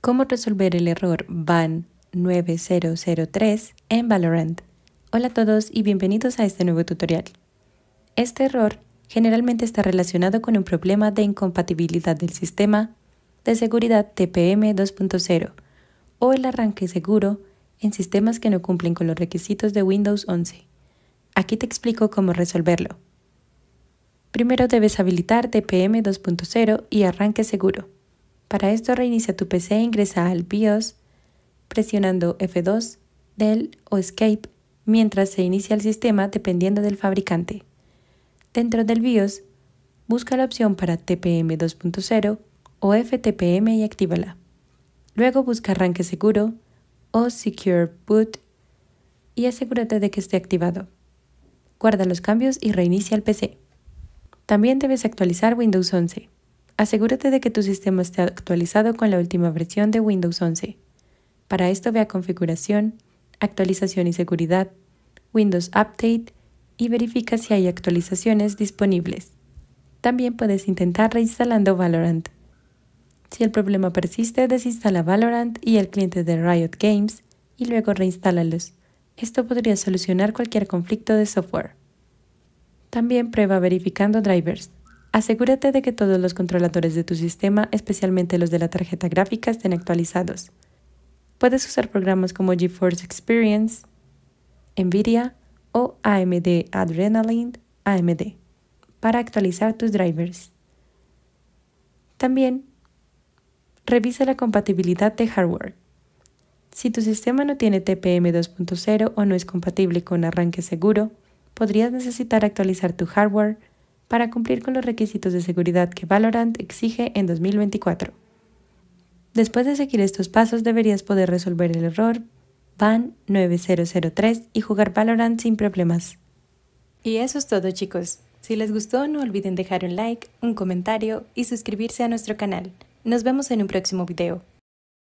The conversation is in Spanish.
Cómo resolver el error BAN 9003 en Valorant. Hola a todos y bienvenidos a este nuevo tutorial. Este error generalmente está relacionado con un problema de incompatibilidad del sistema de seguridad TPM 2.0 o el arranque seguro en sistemas que no cumplen con los requisitos de Windows 11. Aquí te explico cómo resolverlo. Primero debes habilitar TPM 2.0 y arranque seguro. Para esto reinicia tu PC e ingresa al BIOS presionando F2, Del o Escape mientras se inicia el sistema dependiendo del fabricante. Dentro del BIOS, busca la opción para TPM 2.0 o FTPM y actívala. Luego busca Arranque Seguro o Secure Boot y asegúrate de que esté activado. Guarda los cambios y reinicia el PC. También debes actualizar Windows 11. Asegúrate de que tu sistema esté actualizado con la última versión de Windows 11. Para esto ve a Configuración, Actualización y Seguridad, Windows Update y verifica si hay actualizaciones disponibles. También puedes intentar reinstalando Valorant. Si el problema persiste, desinstala Valorant y el cliente de Riot Games y luego reinstálalos. Esto podría solucionar cualquier conflicto de software. También prueba verificando drivers. Asegúrate de que todos los controladores de tu sistema, especialmente los de la tarjeta gráfica, estén actualizados. Puedes usar programas como GeForce Experience, NVIDIA o AMD Adrenaline AMD para actualizar tus drivers. También, revisa la compatibilidad de hardware. Si tu sistema no tiene TPM 2.0 o no es compatible con arranque seguro, podrías necesitar actualizar tu hardware para cumplir con los requisitos de seguridad que Valorant exige en 2024. Después de seguir estos pasos deberías poder resolver el error ban 9003 y jugar Valorant sin problemas. Y eso es todo chicos. Si les gustó no olviden dejar un like, un comentario y suscribirse a nuestro canal. Nos vemos en un próximo video.